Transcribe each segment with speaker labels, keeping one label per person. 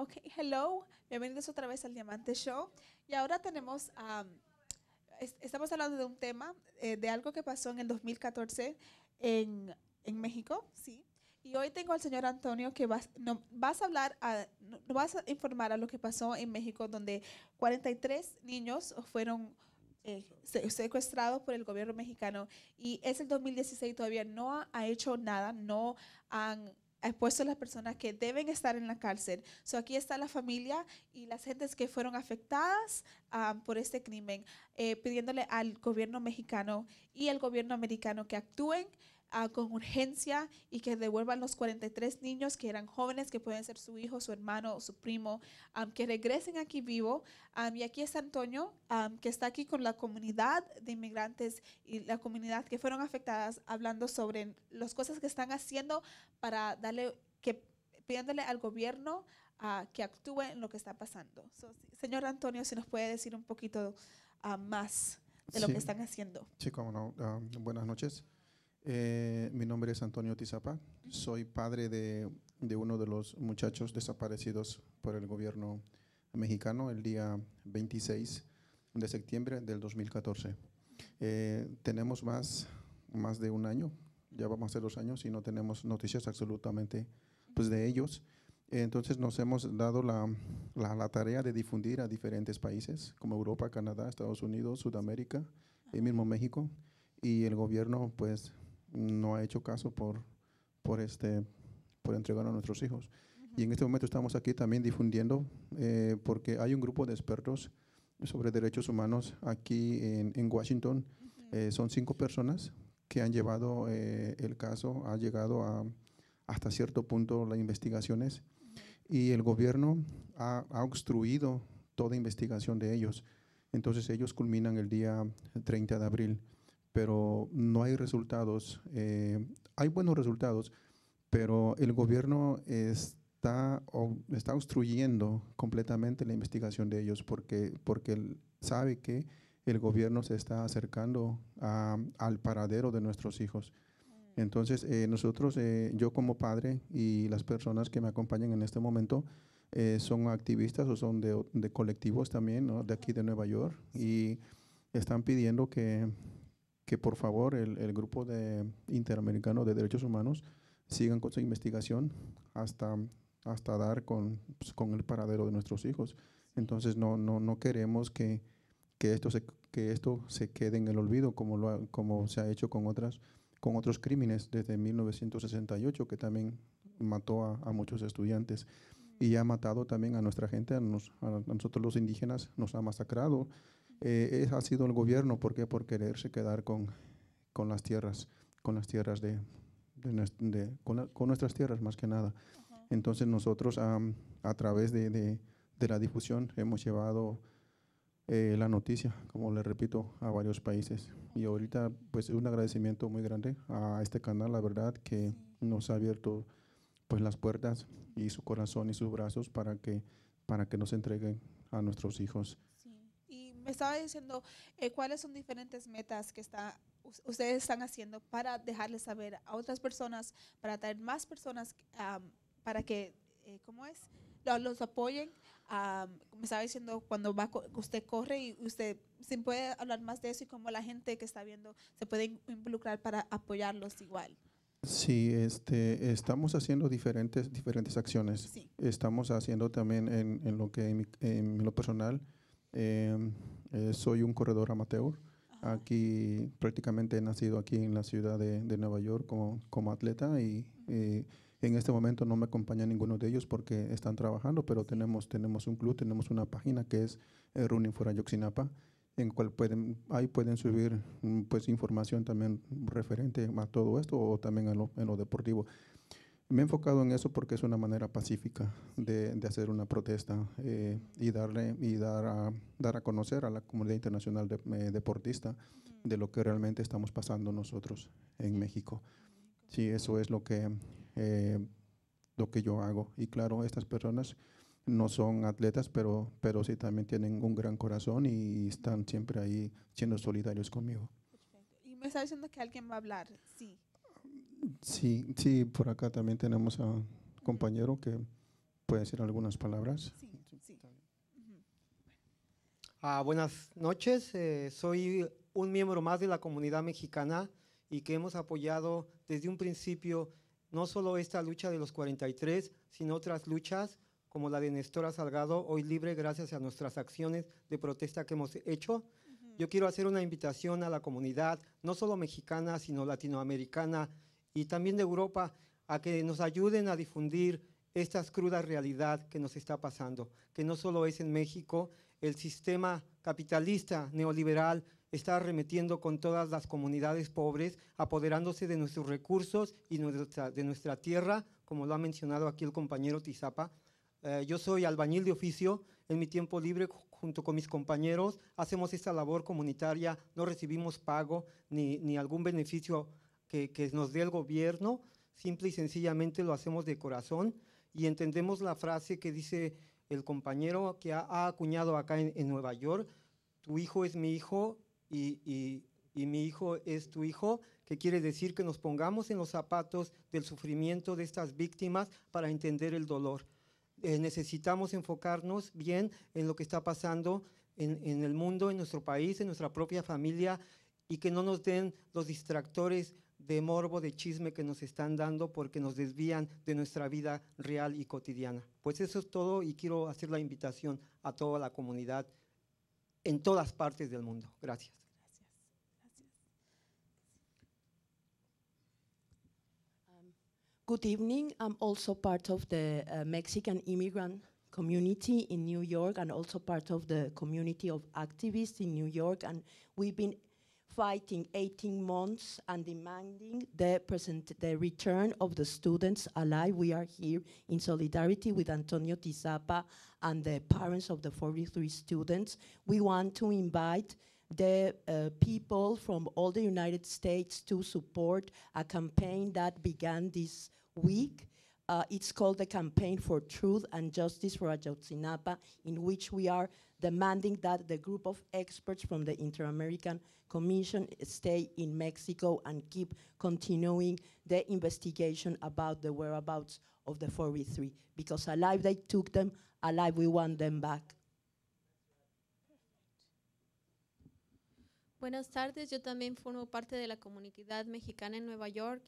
Speaker 1: Ok, hello, bienvenidos otra vez al Diamante Show. Y ahora tenemos, estamos hablando de un tema, eh, de algo que pasó en el 2014 en, en, México, sí. Y hoy tengo al señor Antonio que vas, no, vas a hablar, a, vas a informar a lo que pasó en México, donde 43 niños fueron eh, secuestrados por el gobierno mexicano. Y es el 2016, todavía no ha hecho nada, no han ha expuesto a las personas que deben estar en la cárcel. So, aquí está la familia y las gentes que fueron afectadas ah, por este crimen, eh, pidiéndole al gobierno mexicano y al gobierno americano que actúen Ah, con urgencia y que devuelvan los 43 niños que eran jóvenes, que pueden ser su hijo, su hermano o su primo, que regresen aquí vivo. y aquí está Antonio, que está aquí con la comunidad de inmigrantes y la comunidad que fueron afectadas, hablando sobre las cosas que están haciendo para darle, que pidiéndole al gobierno ah, que actúe en lo que está pasando. señor Antonio, si nos puede decir un poquito ah, más de lo que están haciendo.
Speaker 2: Sí, no. buenas noches. Eh, mi nombre es Antonio Tizapa. Soy padre de, de, uno de los muchachos desaparecidos por el gobierno mexicano el día 26 de septiembre del 2014. Eh, tenemos más, más de un año, ya vamos a hacer dos años y no tenemos noticias absolutamente pues, de ellos. Entonces nos hemos dado la, la, la tarea de difundir a diferentes países como Europa, Canadá, Estados Unidos, Sudamérica, y mismo México y el gobierno pues no ha hecho caso por, este, por, entregar a nuestros hijos. Y en este momento estamos aquí también difundiendo, eh, porque hay un grupo de expertos sobre derechos humanos aquí en, Washington. Eh, son cinco personas que han llevado eh, el caso, ha llegado a, hasta cierto punto las investigaciones y el gobierno ha, obstruido toda investigación de ellos. Entonces ellos culminan el día 30 de abril pero no hay resultados. Eh, hay buenos resultados, pero el gobierno está, está obstruyendo completamente la investigación de ellos porque, porque sabe que el gobierno se está acercando al paradero de nuestros hijos. Entonces, eh, nosotros, eh, yo como padre y las personas que me acompañan en este momento, son activistas o son de, colectivos también, de aquí de Nueva York, y están pidiendo que, que por favor el, el grupo de interamericano de derechos humanos sigan con su investigación hasta, hasta dar con, pues, con el paradero de nuestros hijos. Entonces no, no, no queremos que, que, esto se, que esto se quede en el olvido como, lo como se ha hecho con, otras, con otros crímenes desde 1968 que también mató a, a muchos estudiantes y ha matado también a nuestra gente, a, a nosotros los indígenas, nos ha masacrado eh, ha sido el gobierno, ¿por qué? Por quererse quedar con, las tierras, con las tierras de, con, nuestras tierras más que nada. Entonces nosotros a través de, la difusión hemos llevado eh, la noticia, como le repito, a varios países. Y ahorita pues un agradecimiento muy grande a este canal, la verdad, que nos ha abierto pues las puertas y su corazón y sus brazos para que, para que nos entreguen a nuestros hijos
Speaker 1: estaba diciendo eh, cuáles son diferentes metas que está, ustedes están haciendo para dejarles saber a otras personas, para traer más personas, para que, eh, ¿cómo es? Los, apoyen. me estaba diciendo cuando va, usted corre y usted se puede hablar más de eso y cómo la gente que está viendo se puede involucrar para apoyarlos igual.
Speaker 2: Sí, este, estamos haciendo diferentes, diferentes acciones. Estamos haciendo también en, en lo que en lo personal Em, eh, soy un corredor amateur. Aquí prácticamente he nacido aquí en la ciudad de, Nueva York como, como atleta y, en este momento no me acompaña ninguno de ellos porque están trabajando, pero tenemos, tenemos un club, tenemos una página que es eh, Running for Ayotzinapa, en cual pueden, ahí pueden subir mm, pues, información también referente a todo esto o también en lo deportivo. Me he enfocado en eso porque es una manera pacífica de, hacer una protesta eh, y darle y dar a, dar a conocer a la comunidad internacional eh, deportista de lo que realmente estamos pasando nosotros en México. Sí, eso es lo que, eh, lo que yo hago. Y claro, estas personas no son atletas, pero, pero sí también tienen un gran corazón y están siempre ahí siendo solidarios conmigo.
Speaker 1: Y me está diciendo que alguien va a hablar, sí.
Speaker 2: Sí, sí, por acá también tenemos a un compañero que puede decir algunas palabras.
Speaker 3: Ah, buenas noches, eh, soy un miembro más de la comunidad mexicana y que hemos apoyado desde un principio no solo esta lucha de los 43, sino otras luchas como la de Nestora Salgado, hoy libre gracias a nuestras acciones de protesta que hemos hecho. Yo quiero hacer una invitación a la comunidad, no solo mexicana, sino latinoamericana y también de Europa a que nos ayuden a difundir esta cruda realidad que nos está pasando, que no solo es en México, el sistema capitalista neoliberal está arremetiendo con todas las comunidades pobres, apoderándose de nuestros recursos y de nuestra tierra, como lo ha mencionado aquí el compañero Tizapa. Eh, yo soy albañil de oficio, en mi tiempo libre junto con mis compañeros hacemos esta labor comunitaria, no recibimos pago ni, ni algún beneficio que, nos dé el gobierno, simple y sencillamente lo hacemos de corazón y entendemos la frase que dice el compañero que ha, acuñado acá en, Nueva York, tu hijo es mi hijo y, mi hijo es tu hijo, que quiere decir que nos pongamos en los zapatos del sufrimiento de estas víctimas para entender el dolor. Eh, necesitamos enfocarnos bien en lo que está pasando en, en el mundo, en nuestro país, en nuestra propia familia y que no nos den los distractores de morbo, de chisme que nos están dando porque nos desvían de nuestra vida real y cotidiana. Pues eso es todo y quiero hacer la invitación a toda la comunidad en todas partes del mundo. Gracias. Gracias.
Speaker 4: Gracias. Um, good evening. I'm also part of the uh, Mexican immigrant community in New York and also part of the community of activists in New York. And we've been fighting 18 months and demanding the, present, the return of the students alive. We are here in solidarity with Antonio Tizapa and the parents of the 43 students. We want to invite the uh, people from all the United States to support a campaign that began this week uh, it's called the Campaign for Truth and Justice for Ayotzinapa, in which we are demanding that the group of experts from the Inter-American Commission stay in Mexico and keep continuing the investigation about the whereabouts of the 43. because alive they took them, alive we want them back.
Speaker 5: Buenas tardes, yo también formo parte de la comunidad mexicana en Nueva York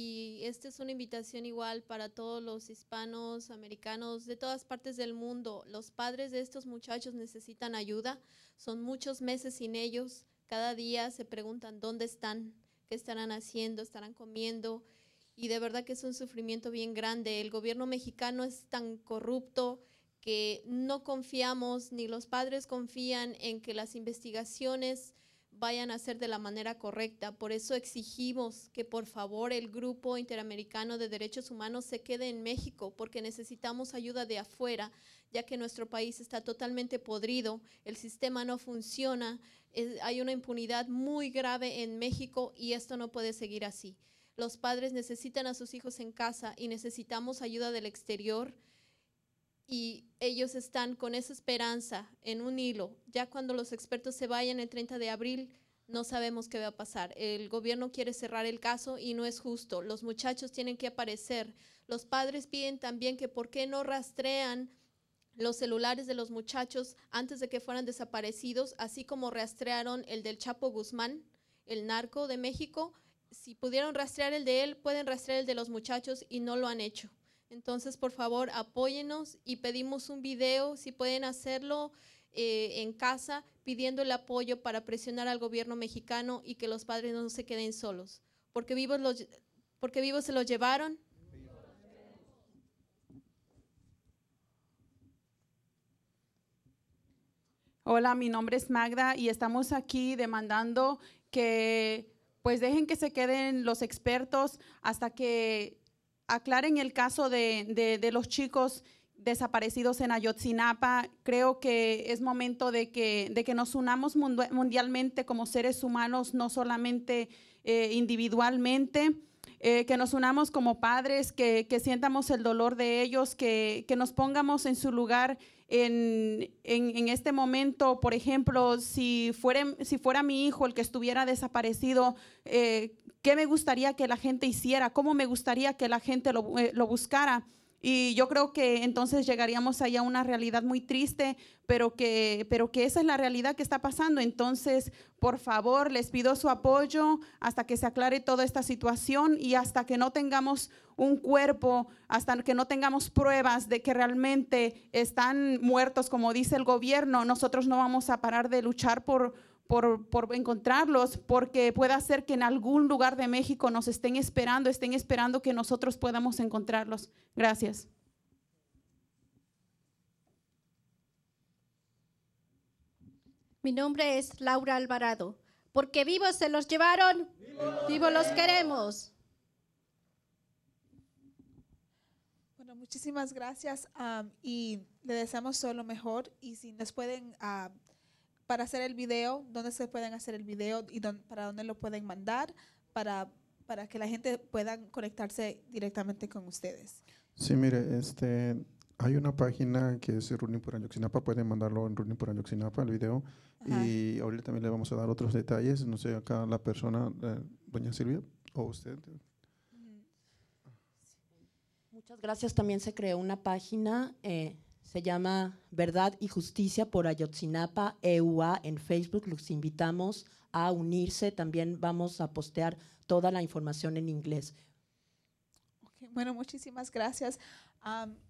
Speaker 5: Y esta es una invitación igual para todos los hispanos, americanos, de todas partes del mundo. Los padres de estos muchachos necesitan ayuda. Son muchos meses sin ellos. Cada día se preguntan dónde están, qué estarán haciendo, estarán comiendo. Y de verdad que es un sufrimiento bien grande. El gobierno mexicano es tan corrupto que no confiamos, ni los padres confían en que las investigaciones vayan a ser de la manera correcta. Por eso exigimos que por favor el Grupo Interamericano de Derechos Humanos se quede en México, porque necesitamos ayuda de afuera, ya que nuestro país está totalmente podrido, el sistema no funciona, hay una impunidad muy grave en México y esto no puede seguir así. Los padres necesitan a sus hijos en casa y necesitamos ayuda del exterior y ellos están con esa esperanza en un hilo. Ya cuando los expertos se vayan el 30 de abril, no sabemos qué va a pasar. El gobierno quiere cerrar el caso y no es justo. Los muchachos tienen que aparecer. Los padres piden también que por qué no rastrean los celulares de los muchachos antes de que fueran desaparecidos, así como rastrearon el del Chapo Guzmán, el narco de México. Si pudieron rastrear el de él, pueden rastrear el de los muchachos y no lo han hecho. Entonces, por favor, apóyenos y pedimos un video, si pueden hacerlo eh, en casa, pidiendo el apoyo para presionar al gobierno mexicano y que los padres no se queden solos, porque vivos, los, porque vivos se los llevaron.
Speaker 6: Hola, mi nombre es Magda y estamos aquí demandando que pues dejen que se queden los expertos hasta que aclaren el caso de, los chicos desaparecidos en Ayotzinapa. Creo que es momento de que, nos unamos mundialmente como seres humanos, no solamente eh, individualmente. Eh, que nos unamos como padres, que, sientamos el dolor de ellos, que, nos pongamos en su lugar en, este momento. Por ejemplo, si fuera, si fuera mi hijo el que estuviera desaparecido, eh, ¿qué me gustaría que la gente hiciera? ¿Cómo me gustaría que la gente lo eh, buscara? Y yo creo que entonces llegaríamos allá a una realidad muy triste, pero que, pero que esa es la realidad que está pasando. Entonces, por favor, les pido su apoyo hasta que se aclare toda esta situación y hasta que no tengamos un cuerpo, hasta que no tengamos pruebas de que realmente están muertos, como dice el gobierno, nosotros no vamos a parar de luchar por, por, encontrarlos, porque puede ser que en algún lugar de México nos estén esperando, estén esperando que nosotros podamos encontrarlos. Gracias.
Speaker 5: Mi nombre es Laura Alvarado. Porque vivos se los llevaron, vivos, los queremos. Bueno,
Speaker 1: muchísimas gracias um, y le deseamos todo lo mejor y si nos pueden um, para hacer el video, dónde se pueden hacer el video y para dónde lo pueden mandar para, para que la gente pueda conectarse directamente con ustedes.
Speaker 2: Sí, mire, este, hay una página que es Running por pueden mandarlo en Running por el video, y ahorita también le vamos a dar otros detalles, no sé, acá la persona, eh, doña Silvia, o usted.
Speaker 4: Muchas gracias, también se creó una página. Eh, se llama Verdad y Justicia por Ayotzinapa EUA en Facebook. Los invitamos a unirse. También vamos a postear toda la información en inglés.
Speaker 1: bueno, muchísimas gracias.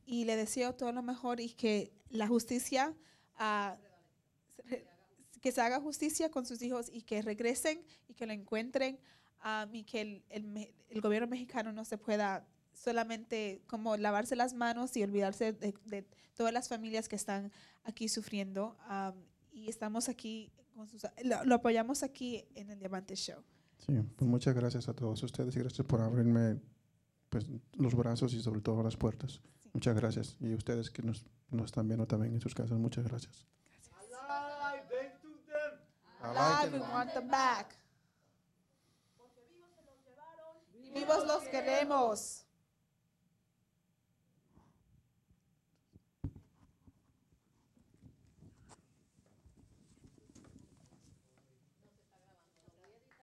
Speaker 1: y le deseo todo lo mejor y que la justicia, ah, que se haga justicia con sus hijos y que regresen y que lo encuentren y que el gobierno mexicano no se pueda solamente como lavarse las manos y olvidarse de, todas las familias que están aquí sufriendo. y estamos aquí, con lo, apoyamos aquí en el Diamante Show.
Speaker 2: Sí, pues muchas gracias a todos ustedes y gracias por abrirme pues, los brazos y sobre todo las puertas. Muchas gracias. Y ustedes que nos, nos están viendo también en sus casas, muchas gracias.
Speaker 1: Alive, Vivos los queremos.